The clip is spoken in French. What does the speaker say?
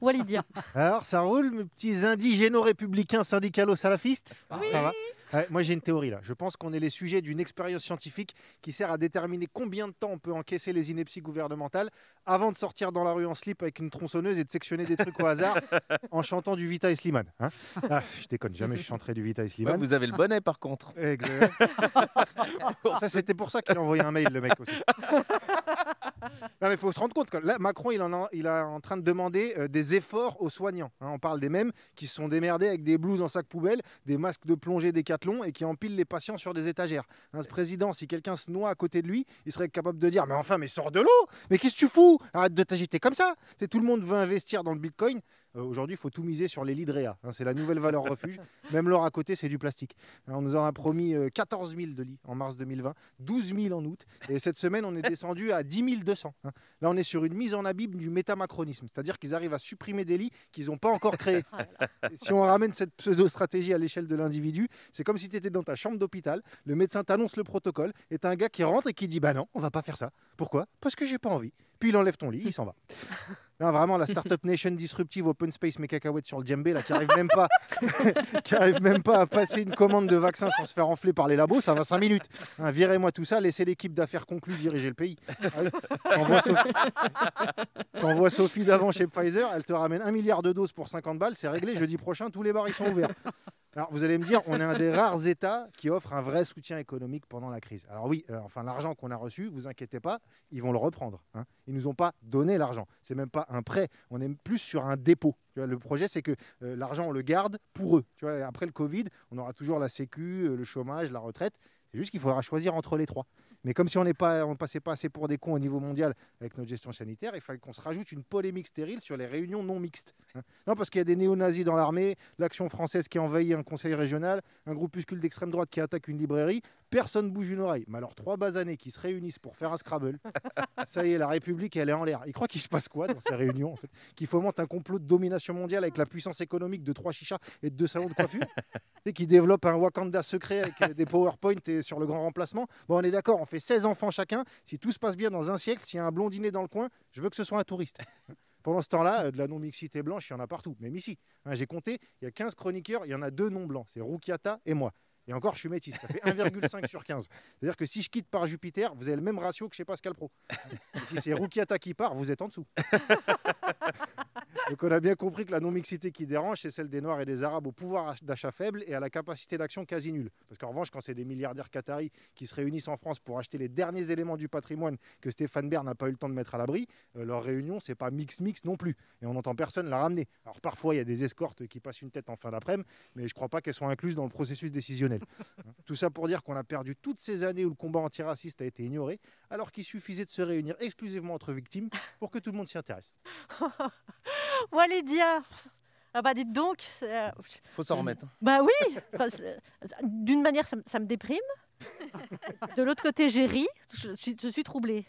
Walidien. Alors, ça roule, mes petits indigéno-républicains syndicalos salafistes ah. Moi, j'ai une théorie là. Je pense qu'on est les sujets d'une expérience scientifique qui sert à déterminer combien de temps on peut encaisser les inepties gouvernementales avant de sortir dans la rue en slip avec une tronçonneuse et de sectionner des trucs au hasard en chantant du Vita et Slimane. Hein. Ah, je déconne, jamais je chanterai du Vita et Slimane. vous avez le bonnet par contre. ça, c'était pour ça qu'il a envoyé un mail, le mec aussi. il faut se rendre compte que là, Macron, il, en est en train de demander euh, des efforts aux soignants. Hein. on parle des mêmes qui se sont démerdés avec des blouses en sac poubelle, des masques de plongée décathlon et qui empilent les patients sur des étagères. Hein, ce président, si quelqu'un se noie à côté de lui, il serait capable de dire Mais enfin, mais sors de l'eau Mais qu'est-ce que tu fous Arrête de t'agiter comme ça Tout le monde veut investir dans le bitcoin. Euh, aujourd'hui, il faut tout miser sur les Lidrea. Hein, c'est la nouvelle valeur refuge. Même l'or à côté, c'est du plastique. on nous en a promis 14 euh, 000 de lits en mars 2020, 12 000 en août. Et cette semaine, on est descendu à 10 200. Hein. Là, on est sur une mise en abîme du métamacronisme. C'est-à-dire qu'ils arrivent à supprimer des lits qu'ils n'ont pas encore créés. Ah si on ramène cette pseudo-stratégie à l'échelle de l'individu, c'est comme si tu étais dans ta chambre d'hôpital, le médecin t'annonce le protocole et tu un gars qui rentre et qui dit Bah non, on va pas faire ça. Pourquoi Parce que j'ai pas envie. Puis il enlève ton lit, il s'en va. vraiment, la Startup Nation disruptive Open Space mes cacahuètes sur le djembé, là, qui n'arrive même pas, même pas à passer une commande de vaccin sans se faire enfler par les labos, ça va 5 minutes. Hein, virez-moi tout ça, laissez l'équipe d'affaires conclue diriger le pays. Hein, t'envoies Sophie, Sophie d'avant chez Pfizer, elle te ramène un milliard de doses pour 50 balles, c'est réglé, jeudi prochain, tous les bars ils sont ouverts. Alors, vous allez me dire, on est un des rares États qui offre un vrai soutien économique pendant la crise. Alors oui, euh, enfin, l'argent qu'on a reçu, vous inquiétez pas, ils vont le reprendre. Ils hein. Ils nous ont pas donné l'argent. C'est même pas un prêt. On est plus sur un dépôt. le projet, c'est que euh, l'argent, on le garde pour eux. vois, après le Covid, on aura toujours la Sécu, euh, le chômage, la retraite. C'est juste qu'il faudra choisir entre les trois. Mais comme si on n'est pas, passait pas assez pour des cons au niveau mondial avec notre gestion sanitaire, il fallait qu'on se rajoute une polémique stérile sur les réunions non mixtes. Hein. Non, parce qu'il y a des néo-nazis dans l'armée, l'action française qui envahit un conseil régional, un groupuscule d'extrême droite qui attaque une librairie personne bouge une oreille. Mais alors, trois années qui se réunissent pour faire un Scrabble, ça y est, la République, elle est en l'air. Il croit qu'il se passe quoi dans ces réunions, en fait fomentent un complot de domination mondiale avec la puissance économique de trois chichas et de deux salons de coiffure Et qui développe un Wakanda secret avec euh, des PowerPoint et sur le grand remplacement Bon, on est d'accord, on fait 16 enfants chacun. Si tout se passe bien dans un siècle, s'il y a un blondinet dans le coin, je veux que ce soit un touriste. Pendant ce temps-là, euh, de la non-mixité blanche, il y en a partout, même ici. Hein, j'ai compté, il y a 15 chroniqueurs, il y en a deux non blancs, c'est Roukiata et moi. Et encore, je suis métis. Ça fait 1,5 sur 15. C'est-à-dire que si je quitte par Jupiter, vous avez le même ratio que chez Pascal Pro. si c'est Rukiata qui part, vous êtes en dessous. Donc on a bien compris que la non-mixité qui dérange, c'est celle des Noirs et des Arabes au pouvoir d'achat faible et à la capacité d'action quasi nulle. Parce qu'en revanche, quand c'est des milliardaires qataris qui se réunissent en France pour acheter les derniers éléments du patrimoine que Stéphane Bern n'a pas eu le temps de mettre à l'abri, euh, leur réunion, c'est pas mix-mix non plus. Et on n'entend personne la ramener. Alors parfois, il y a des escortes qui passent une tête en fin d'après-midi, mais je ne crois pas qu'elles soient incluses dans le processus décisionnel. Hein. Tout ça pour dire qu'on a perdu toutes ces années où le combat antiraciste a été ignoré, alors qu'il suffisait de se réunir exclusivement entre victimes pour que tout le monde s'y intéresse. Walidia ah bah dites donc. Euh, Faut s'en remettre. Hein. Bah oui. Euh, d'une manière, ça, me déprime. De l'autre côté, j'ai ri. je suis troublée.